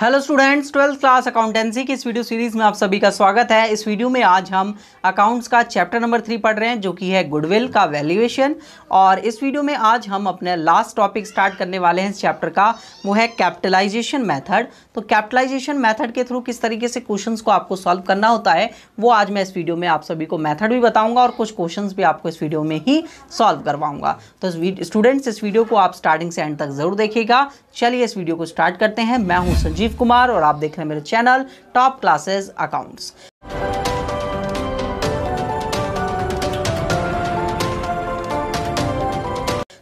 hello students twelfth class accountancy की इस video series में आप सभी का स्वागत है इस वीडियो में आज हम अकाउंट्स का चैप्टर नंबर थ्री पढ़ रहे हैं जो कि है गुडविल का वैल्यूएशन और इस वीडियो में आज हम अपने लास्ट टॉपिक स्टार्ट करने वाले हैं इस चैप्टर का वो है कैपिटलाइजेशन मैथड तो कैपिटलाइजेशन मैथड के थ्रू किस तरीके से क्वेश्चन को आपको सॉल्व करना होता है वो आज मैं इस वीडियो में आप सभी को मैथड भी बताऊँगा और कुछ क्वेश्चन भी आपको इस वीडियो में ही सॉल्व करवाऊँगा तो स्टूडेंट्स इस वीडियो को आप स्टार्टिंग से एंड तक ज़रूर देखिएगा चलिए इस वीडियो को स्टार्ट करते हैं मैं हूँ संजीव राजीव कुमार और आप देख रहे हैं मेरे चैनल टॉप क्लासेस अकाउंट्स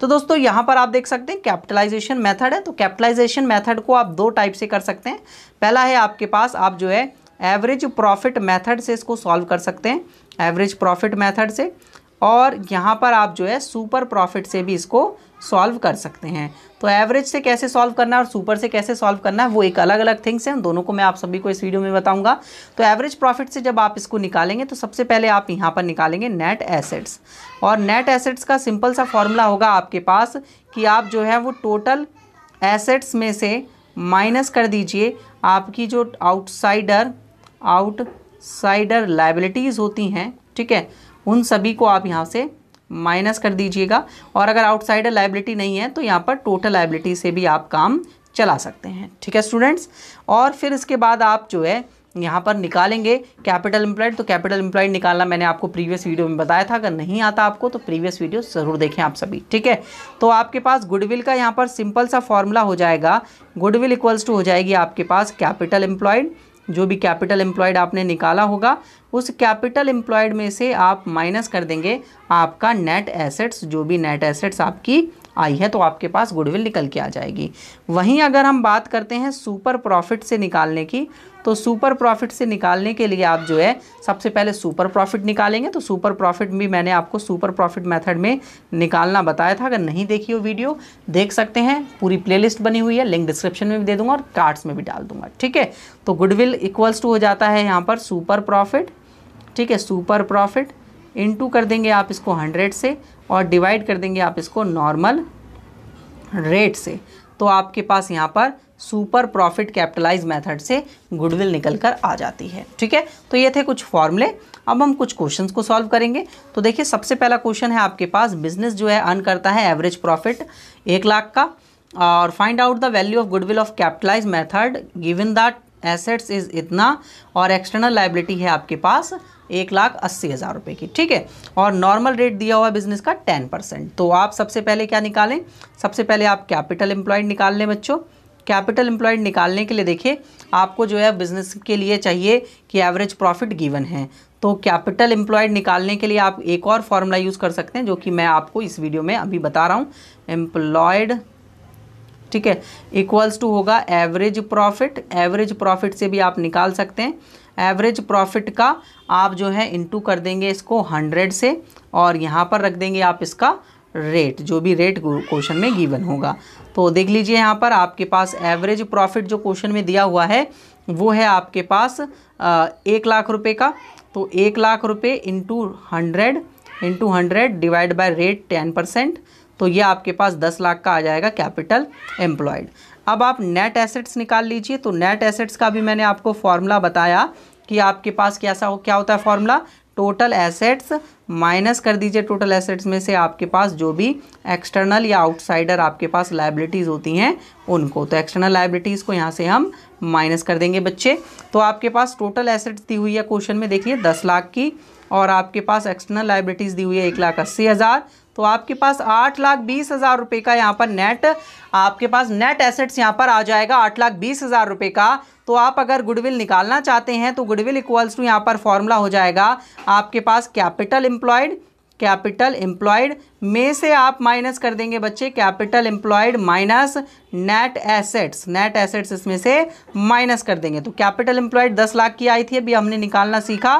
तो दोस्तों यहां पर आप देख सकते हैं कैपिटलाइजेशन मेथड है तो कैपिटलाइजेशन मेथड को आप दो टाइप से कर सकते हैं पहला है आपके पास आप जो है एवरेज प्रॉफिट मेथड से इसको सॉल्व कर सकते हैं एवरेज प्रॉफिट मेथड से और यहां पर आप जो है सुपर प्रॉफिट से भी इसको सॉल्व कर सकते हैं तो एवरेज से कैसे सॉल्व करना है और सुपर से कैसे सॉल्व करना है वो एक अलग अलग थिंग्स हैं दोनों को मैं आप सभी को इस वीडियो में बताऊंगा तो एवरेज प्रॉफिट से जब आप इसको निकालेंगे तो सबसे पहले आप यहाँ पर निकालेंगे नेट एसेट्स और नेट एसेट्स का सिंपल सा फॉर्मूला होगा आपके पास कि आप जो है वो टोटल एसेट्स में से माइनस कर दीजिए आपकी जो आउटसाइडर आउटसाइडर लाइबिलिटीज़ होती हैं ठीक है उन सभी को आप यहाँ से माइनस कर दीजिएगा और अगर आउटसाइडर लाइबिलिटी नहीं है तो यहाँ पर टोटल लाइबिलिटी से भी आप काम चला सकते हैं ठीक है स्टूडेंट्स और फिर इसके बाद आप जो है यहाँ पर निकालेंगे कैपिटल एम्प्लॉयड तो कैपिटल एम्प्लॉयड निकालना मैंने आपको प्रीवियस वीडियो में बताया था अगर नहीं आता आपको तो प्रीवियस वीडियो ज़रूर देखें आप सभी ठीक है तो आपके पास गुडविल का यहाँ पर सिंपल सा फॉर्मूला हो जाएगा गुडविल इक्वल्स टू हो जाएगी आपके पास कैपिटल एम्प्लॉयड जो भी कैपिटल एम्प्लॉयड आपने निकाला होगा उस कैपिटल एम्प्लॉयड में से आप माइनस कर देंगे आपका नेट एसेट्स जो भी नेट एसेट्स आपकी आई है तो आपके पास गुडविल निकल के आ जाएगी वहीं अगर हम बात करते हैं सुपर प्रॉफिट से निकालने की तो सुपर प्रॉफिट से निकालने के लिए आप जो है सबसे पहले सुपर प्रॉफिट निकालेंगे तो सुपर प्रॉफिट भी मैंने आपको सुपर प्रॉफिट मेथड में निकालना बताया था अगर नहीं देखी हो वीडियो देख सकते हैं पूरी प्लेलिस्ट बनी हुई है लिंक डिस्क्रिप्शन में भी दे दूंगा और कार्ड्स में भी डाल दूंगा ठीक है तो गुडविल इक्वल्स टू हो जाता है यहाँ पर सुपर प्रॉफिट ठीक है सुपर प्रॉफिट इन कर देंगे आप इसको हंड्रेड से और डिवाइड कर देंगे आप इसको नॉर्मल रेट से तो आपके पास यहाँ पर सुपर प्रॉफिट कैपिटलाइज मेथड से गुडविल निकल कर आ जाती है ठीक है तो ये थे कुछ फॉर्मूले अब हम कुछ क्वेश्चंस को सॉल्व करेंगे तो देखिए सबसे पहला क्वेश्चन है आपके पास बिजनेस जो है अर्न करता है एवरेज प्रॉफिट एक लाख का और find out the value of goodwill of capitalize method given that assets is इतना और एक्सटर्नल लाइबिलिटी है आपके पास एक लाख अस्सी हज़ार रुपये की ठीक है और नॉर्मल रेट दिया हुआ बिज़नेस का टेन परसेंट तो आप सबसे पहले क्या निकालें सबसे पहले आप कैपिटल एम्प्लॉयड निकाल लें बच्चों कैपिटल एम्प्लॉयड निकालने के लिए देखिए आपको जो है बिज़नेस के लिए चाहिए कि एवरेज प्रॉफिट गिवन है तो कैपिटल एम्प्लॉयड निकालने के लिए आप एक और फार्मूला यूज़ कर सकते हैं जो कि मैं आपको इस वीडियो में अभी बता रहा हूँ एम्प्लॉयड ठीक है इक्वल्स टू होगा एवरेज प्रॉफिट एवरेज प्रॉफिट से भी आप निकाल सकते हैं एवरेज प्रॉफिट का आप जो है इंटू कर देंगे इसको हंड्रेड से और यहाँ पर रख देंगे आप इसका रेट जो भी रेट क्वेश्चन में गिवन होगा तो देख लीजिए यहाँ पर आपके पास एवरेज प्रॉफिट जो क्वेश्चन में दिया हुआ है वो है आपके पास आ, एक लाख रुपए का तो एक लाख रुपए into hundred into hundred divide by rate ten percent तो ये आपके पास दस लाख का आ जाएगा कैपिटल एम्प्लॉयड अब आप नेट एसेट्स निकाल लीजिए तो नेट एसेट्स का भी मैंने आपको फॉर्मूला बताया कि आपके पास कैसा हो क्या होता है फॉर्मूला टोटल एसेट्स माइनस कर दीजिए टोटल एसेट्स में से आपके पास जो भी एक्सटर्नल या आउटसाइडर आपके पास लाइबिलिटीज़ होती हैं उनको तो एक्सटर्नल लाइबिलिटीज़ को यहाँ से हम माइनस कर देंगे बच्चे तो आपके पास टोटल एसेट्स दी हुई है क्वेश्चन में देखिए दस लाख की और आपके पास एक्सटर्नल लाइबिलिटीज़ दी हुई है एक लाख अस्सी हज़ार तो आपके पास आठ लाख बीस हज़ार रुपये का यहाँ पर नेट आपके पास नेट एसेट्स यहाँ पर आ जाएगा आठ लाख बीस हज़ार रुपये का तो आप अगर गुडविल निकालना चाहते हैं तो गुडविल इक्वल्स टू यहाँ पर फॉर्मूला हो जाएगा आपके पास कैपिटल एम्प्लॉयड कैपिटल एम्प्लॉयड में से आप माइनस कर देंगे बच्चे capital employed minus net assets net assets इसमें से माइनस कर देंगे तो कैपिटल एम्प्लॉयड दस लाख की आई थी अभी हमने निकालना सीखा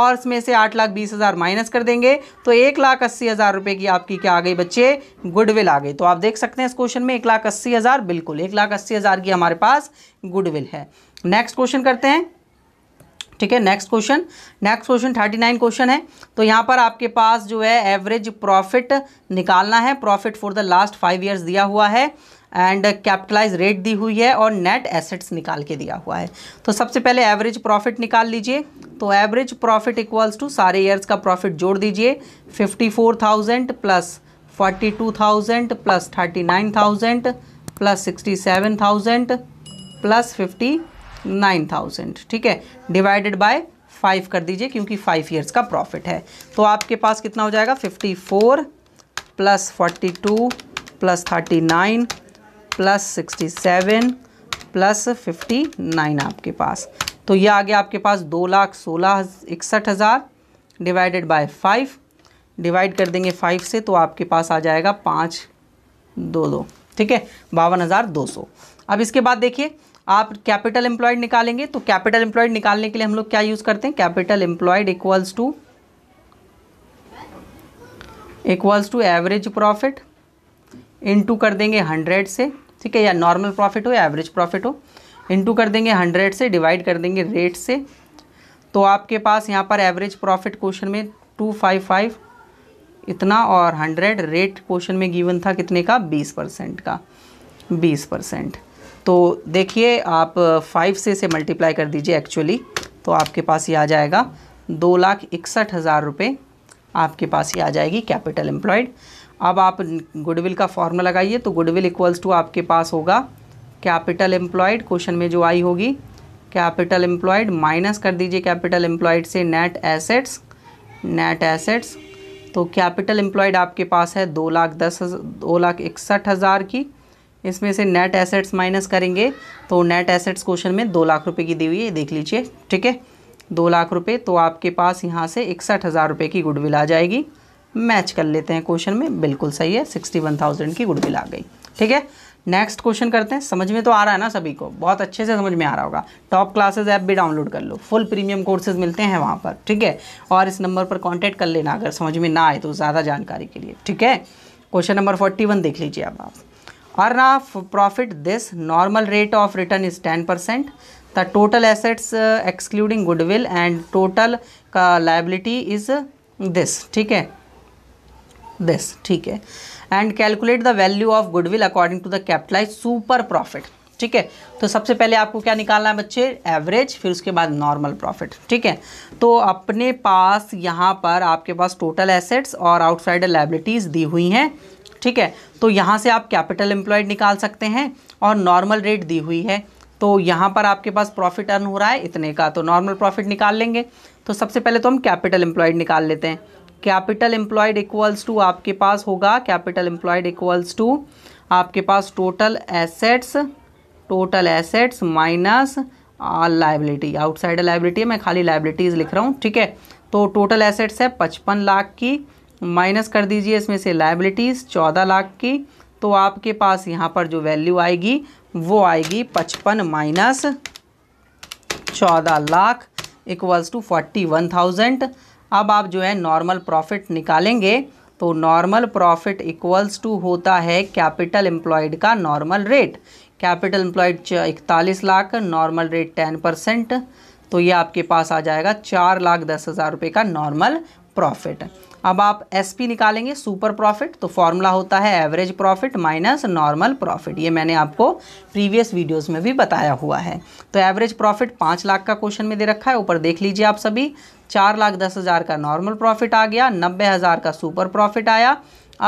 और इसमें से आठ लाख बीस हज़ार माइनस कर देंगे तो एक लाख अस्सी हज़ार रुपये की आपकी क्या आ गई बच्चे गुडविल आ गई तो आप देख सकते हैं इस क्वेश्चन में एक लाख अस्सी हज़ार बिल्कुल एक लाख अस्सी हज़ार की हमारे पास गुडविल है नेक्स्ट क्वेश्चन करते हैं ठीक है next question next question thirty nine question है तो यहाँ पर आपके पास जो है एवरेज प्रॉफिट निकालना है profit for the last five years दिया हुआ है एंड कैपिटलाइज रेट दी हुई है और नेट एसेट्स निकाल के दिया हुआ है तो सबसे पहले एवरेज प्रॉफिट निकाल लीजिए तो एवरेज प्रॉफिट इक्वल्स टू सारे ईयर्स का प्रॉफिट जोड़ दीजिए fifty four thousand plus forty two thousand plus thirty nine thousand plus sixty seven thousand plus fifty nine thousand ठीक है डिवाइडेड बाय फाइव कर दीजिए क्योंकि फाइव ईयर्स का प्रॉफिट है तो आपके पास कितना हो जाएगा fifty four plus forty two plus thirty nine plus sixty seven plus fifty nine आपके पास तो ये आ गया आपके पास दो लाख सोलह इकसठ हज़ार डिवाइडेड बाय फाइव डिवाइड कर देंगे फाइव से तो आपके पास आ जाएगा पाँच दो दो ठीक है बावन हज़ार दो सौ अब इसके बाद देखिए आप कैपिटल एम्प्लॉयड निकालेंगे तो कैपिटल एम्प्लॉयड निकालने के लिए हम लोग क्या यूज़ करते हैं capital employed equals to equals to average profit into कर देंगे हंड्रेड से ठीक है या नॉर्मल प्रॉफिट हो या एवरेज प्रॉफिट हो इनटू कर देंगे हंड्रेड से डिवाइड कर देंगे रेट से तो आपके पास यहाँ पर एवरेज प्रॉफिट क्वेश्चन में टू फाइव फाइव इतना और हंड्रेड रेट क्वेश्चन में गिवन था कितने का बीस परसेंट का बीस परसेंट तो देखिए आप फाइव से इसे मल्टीप्लाई कर दीजिए एक्चुअली तो आपके पास ये आ जाएगा दो लाख इकसठ हज़ार रुपये आपके पास ये आ जाएगी कैपिटल एम्प्लॉयड अब आप गुडविल का फॉर्मूला लगाइए तो गुडविल इक्वल्स टू आपके पास होगा कैपिटल एम्प्लॉयड क्वेश्चन में जो आई होगी कैपिटल एम्प्लॉयड माइनस कर दीजिए कैपिटल एम्प्लॉयड से नेट एसेट्स नेट एसेट्स तो कैपिटल एम्प्लॉयड आपके पास है दो लाख दस हजार दो लाख इकसठ हज़ार की इसमें से नेट एसेट्स माइनस करेंगे तो नेट एसेट्स क्वेश्चन में दो लाख रुपए की दी हुई है देख लीजिए ठीक है दो लाख रुपए तो आपके पास यहाँ से इकसठ हज़ार रुपये की गुडविल आ जाएगी मैच कर लेते हैं क्वेश्चन में बिल्कुल सही है सिक्सटी वन थाउजेंड की गुडविल आ गई ठीक है नेक्स्ट क्वेश्चन करते हैं समझ में तो आ रहा है ना सभी को बहुत अच्छे से समझ में आ रहा होगा टॉप क्लासेस ऐप भी डाउनलोड कर लो फुल प्रीमियम कोर्सेज मिलते हैं वहाँ पर ठीक है और इस नंबर पर कॉन्टैक्ट कर लेना अगर समझ में ना आए तो ज़्यादा जानकारी के लिए ठीक है क्वेश्चन नंबर फोर्टी वन देख लीजिए अब आप earn of profit this normal rate of return is ten percent the total assets excluding goodwill and total का लाइबिलिटी इज दिस ठीक है दिस ठीक है and calculate the value of goodwill according to the capitalize super profit ठीक है तो सबसे पहले आपको क्या निकालना है बच्चे एवरेज फिर उसके बाद नॉर्मल प्रॉफिट ठीक है तो अपने पास यहाँ पर आपके पास टोटल एसेट्स और आउटसाइडर लाइबिलिटीज दी हुई हैं ठीक है तो यहाँ से आप कैपिटल एम्प्लॉयड निकाल सकते हैं और नॉर्मल रेट दी हुई है तो यहाँ पर आपके पास प्रॉफिट अर्न हो रहा है इतने का तो नॉर्मल प्रॉफिट निकाल लेंगे तो सबसे पहले तो हम कैपिटल एम्प्लॉयड निकाल लेते हैं कैपिटल एम्प्लॉयड इक्वल्स टू आपके पास होगा कैपिटल एम्प्लॉयड इक्वल्स टू आपके पास total assets total assets minus liability outside liability मैं खाली लाइबिलिटीज़ लिख रहा हूँ ठीक है तो टोटल एसेट्स है पचपन लाख की माइनस कर दीजिए इसमें से लाइबिलिटीज़ चौदह लाख की तो आपके पास यहाँ पर जो वैल्यू आएगी वो आएगी पचपन माइनस चौदह lakh equals to forty one thousand अब आप जो है नॉर्मल प्रॉफिट निकालेंगे तो नॉर्मल प्रॉफिट इक्वल्स टू होता है कैपिटल एम्प्लॉयड का नॉर्मल रेट कैपिटल एम्प्लॉयड इकतालीस lakh normal rate ten percent तो ये आपके पास आ जाएगा चार लाख दस हज़ार रुपये का नॉर्मल प्रॉफिट अब आप एस पी निकालेंगे सुपर प्रॉफिट तो फॉर्मूला होता है average profit minus normal profit ये मैंने आपको प्रीवियस वीडियोस में भी बताया हुआ है तो एवरेज प्रॉफिट पाँच लाख का क्वेश्चन में दे रखा है ऊपर देख लीजिए आप सभी चार लाख दस हज़ार का नॉर्मल प्रॉफिट आ गया नब्बे हज़ार का सुपर प्रॉफिट आया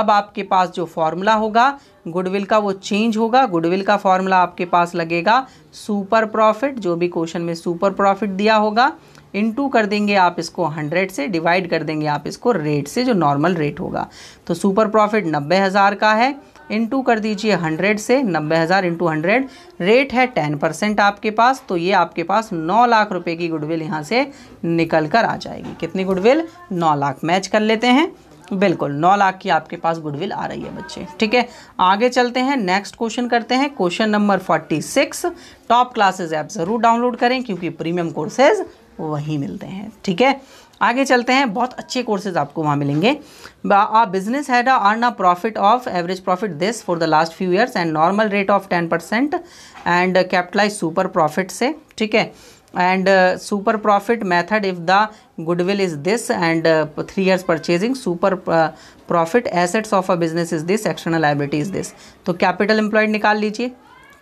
अब आपके पास जो फॉर्मूला होगा गुडविल का वो चेंज होगा गुडविल का फॉर्मूला आपके पास लगेगा सुपर प्रॉफिट जो भी क्वेश्चन में सुपर प्रॉफिट दिया होगा इनटू कर देंगे आप इसको हंड्रेड से डिवाइड कर देंगे आप इसको रेट से जो नॉर्मल रेट होगा तो सुपर प्रॉफिट नब्बे हज़ार का है इंटू कर दीजिए हंड्रेड से नब्बे हज़ार इंटू हंड्रेड रेट है टेन परसेंट आपके पास तो ये आपके पास नौ लाख रुपए की गुडविल यहाँ से निकल कर आ जाएगी कितनी गुडविल नौ लाख मैच कर लेते हैं बिल्कुल नौ लाख की आपके पास गुडविल आ रही है बच्चे ठीक है आगे चलते हैं नेक्स्ट क्वेश्चन करते हैं question number forty six top classes app ज़रूर डाउनलोड करें क्योंकि प्रीमियम कोर्सेज़ वहीं मिलते हैं ठीक है आगे चलते हैं बहुत अच्छे कोर्सेज आपको वहाँ मिलेंगे a business had earn a profit of average profit this for the last few years and normal rate of ten percent and capitalize super profit से ठीक है and super profit method if the goodwill is this and three years purchasing super profit assets of a business is this external liability is this तो capital employed निकाल लीजिए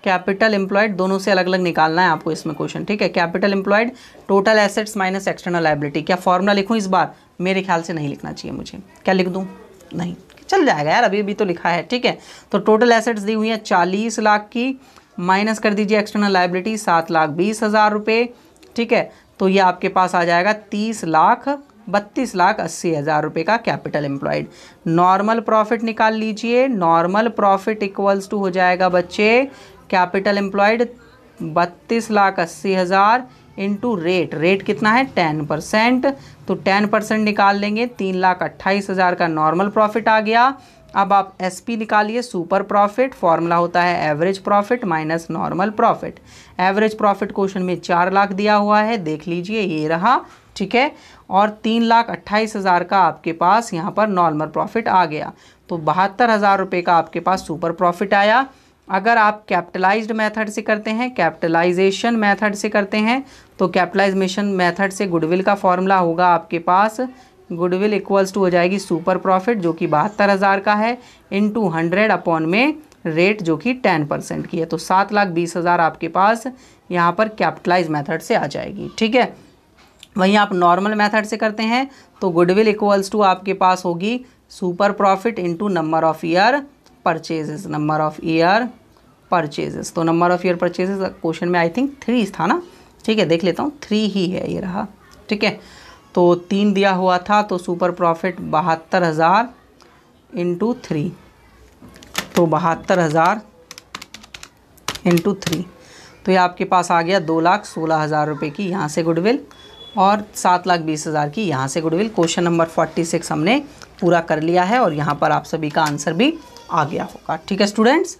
capital employed दोनों से अलग अलग निकालना है आपको इसमें क्वेश्चन ठीक है capital employed total assets minus external liability क्या फॉर्मूला लिखूँ इस बार मेरे ख्याल से नहीं लिखना चाहिए मुझे क्या लिख दूँ नहीं चल जाएगा यार अभी अभी तो लिखा है ठीक है तो टोटल एसेट्स दी हुई हैं चालीस लाख की माइनस कर दीजिए एक्सटर्नल लाइबिलिटी सात लाख बीस हज़ार रुपये ठीक है तो ये आपके पास आ जाएगा तीस लाख बत्तीस लाख अस्सी हज़ार रुपये का कैपिटल एम्प्लॉयड नॉर्मल प्रॉफिट निकाल लीजिए नॉर्मल प्रॉफिट इक्वल्स टू हो जाएगा बच्चे कैपिटल एम्प्लॉयड बत्तीस लाख अस्सी हज़ार इंटू रेट रेट कितना है टेन परसेंट तो टेन परसेंट निकाल लेंगे तीन लाख अट्ठाईस हज़ार का नॉर्मल प्रॉफिट आ गया अब आप एस पी निकालिए सुपर प्रॉफिट फॉर्मूला होता है average profit minus normal profit average profit question में चार लाख दिया हुआ है देख लीजिए ये रहा ठीक है और तीन लाख अट्ठाईस हज़ार का आपके पास यहाँ पर नॉर्मल प्रॉफिट आ गया तो बहत्तर हज़ार रुपये का आपके पास सुपर प्रॉफिट आया अगर आप कैपिटलाइज्ड मेथड से करते हैं कैपिटलाइजेशन मेथड से करते हैं तो कैपिटलाइजेशन मेथड से गुडविल का फॉर्मूला होगा आपके पास गुडविल इक्वल्स टू हो जाएगी सुपर प्रॉफिट जो कि बहत्तर हज़ार का है इन टू हंड्रेड अपॉन में रेट जो कि टेन परसेंट की है तो सात लाख बीस हज़ार आपके पास यहाँ पर कैपिटलाइज मेथड से आ जाएगी ठीक है वहीं आप नॉर्मल मेथड से करते हैं तो गुडविल इक्वल्स टू आपके पास होगी super profit into number of year purchase number of year purchases तो number of year purchases question में आई थिंक थ्री था ना ठीक है देख लेता हूँ थ्री ही है ये रहा ठीक है तो तीन दिया हुआ था तो सुपर प्रॉफिट बहत्तर हज़ार इंटू थ्री तो बहत्तर हज़ार इंटू थ्री तो ये आपके पास आ गया दो लाख सोलह हज़ार रुपये की यहाँ से गुडविल और सात लाख बीस हज़ार की यहाँ से goodwill question number forty six हमने पूरा कर लिया है और यहाँ पर आप सभी का आंसर भी आ गया होगा ठीक है स्टूडेंट्स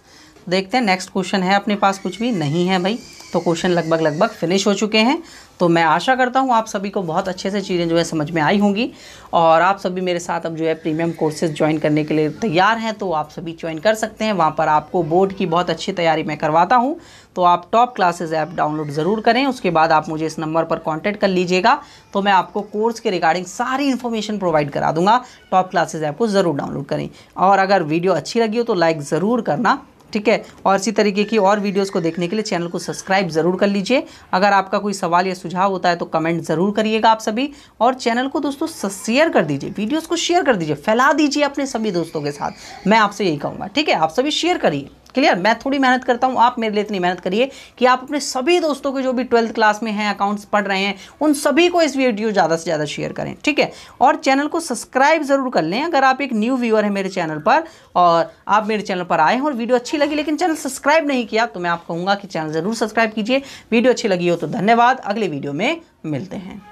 देखते हैं नेक्स्ट क्वेश्चन है अपने पास कुछ भी नहीं है भाई तो क्वेश्चन लगभग लगभग फिनिश हो चुके हैं तो मैं आशा करता हूँ आप सभी को बहुत अच्छे से चीज़ें जो है समझ में आई होंगी और आप सभी मेरे साथ अब जो है प्रीमियम कोर्सेज ज्वाइन करने के लिए तैयार हैं तो आप सभी ज्वाइन कर सकते हैं वहाँ पर आपको बोर्ड की बहुत अच्छी तैयारी मैं करवाता हूँ तो आप टॉप क्लासेज ऐप डाउनलोड ज़रूर करें उसके बाद आप मुझे इस नंबर पर कॉन्टैक्ट कर लीजिएगा तो मैं आपको कोर्स के रिगार्डिंग सारी इन्फॉर्मेशन प्रोवाइड करा दूँगा टॉप क्लासेज ऐप को ज़रूर डाउनलोड करें और अगर वीडियो अच्छी लगी हो तो लाइक ज़रूर करना ठीक है और इसी तरीके की और वीडियोस को देखने के लिए चैनल को सब्सक्राइब ज़रूर कर लीजिए अगर आपका कोई सवाल या सुझाव होता है तो कमेंट ज़रूर करिएगा आप सभी और चैनल को दोस्तों शेयर कर दीजिए वीडियोज़ को शेयर कर दीजिए फैला दीजिए अपने सभी दोस्तों के साथ मैं आपसे यही कहूँगा ठीक है आप सभी शेयर करिए क्लियर मैं थोड़ी मेहनत करता हूँ आप मेरे लिए इतनी मेहनत करिए कि आप अपने सभी दोस्तों के जो भी ट्वेल्थ क्लास में हैं अकाउंट्स पढ़ रहे हैं उन सभी को इस वीडियो ज़्यादा से ज़्यादा शेयर करें ठीक है और चैनल को सब्सक्राइब ज़रूर कर लें अगर आप एक न्यू व्यूअर हैं मेरे चैनल पर और आप मेरे चैनल पर आए हैं और वीडियो अच्छी लगी लेकिन चैनल सब्सक्राइब नहीं किया तो मैं आप कहूँगा कि चैनल ज़रूर सब्सक्राइब कीजिए वीडियो अच्छी लगी हो तो धन्यवाद अगले वीडियो में मिलते हैं